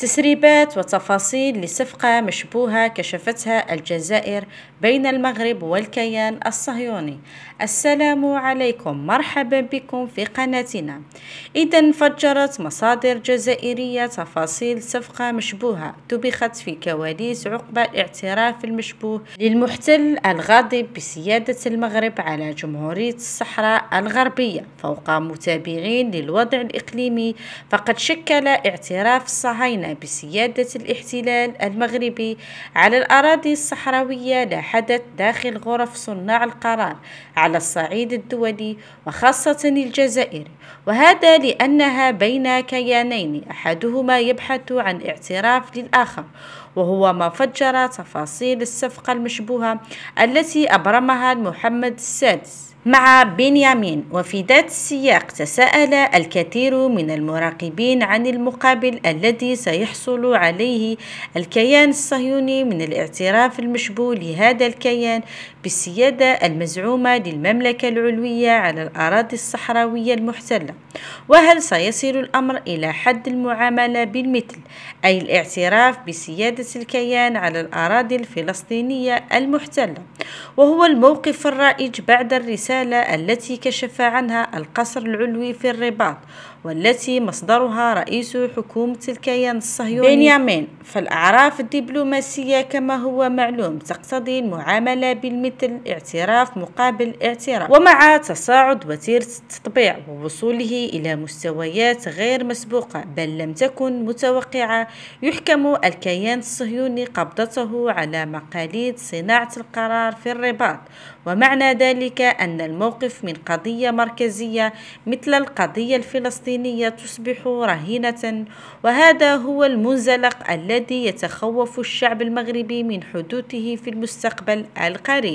تسريبات وتفاصيل لصفقة مشبوهة كشفتها الجزائر بين المغرب والكيان الصهيوني السلام عليكم مرحبا بكم في قناتنا إذا فجرت مصادر جزائرية تفاصيل صفقة مشبوهة تبخت في كواليس عقب الاعتراف المشبوه للمحتل الغاضب بسيادة المغرب على جمهورية الصحراء الغربية فوق متابعين للوضع الإقليمي فقد شكل اعتراف الصهاينة بسيادة الاحتلال المغربي على الأراضي الصحراوية لا حدث داخل غرف صناع القرار على الصعيد الدولي وخاصة الجزائر وهذا لأنها بين كيانين أحدهما يبحث عن اعتراف للآخر وهو ما فجر تفاصيل الصفقة المشبوهة التي أبرمها محمد السادس مع بنيامين وفي ذات السياق تساءل الكثير من المراقبين عن المقابل الذي سيحصل عليه الكيان الصهيوني من الاعتراف المشبوه لهذا الكيان بالسيادة المزعومة للمملكة العلوية على الأراضي الصحراوية المحتلة وهل سيصل الأمر إلى حد المعاملة بالمثل أي الاعتراف بسيادة الكيان على الأراضي الفلسطينية المحتلة وهو الموقف الرائج بعد الرسالة التي كشف عنها القصر العلوي في الرباط والتي مصدرها رئيس حكومة الكيان الصهيوني بنيامين فالأعراف الدبلوماسية كما هو معلوم تقتضي المعاملة بالمثل اعتراف مقابل اعتراف ومع تصاعد وتيرة التطبيع ووصوله إلى مستويات غير مسبوقة بل لم تكن متوقعة يحكم الكيان الصهيوني قبضته على مقاليد صناعة القرار في الرباط ومعنى ذلك أن الموقف من قضية مركزية مثل القضية الفلسطينية تصبح رهينة وهذا هو المنزلق الذي يتخوف الشعب المغربي من حدوثه في المستقبل القريب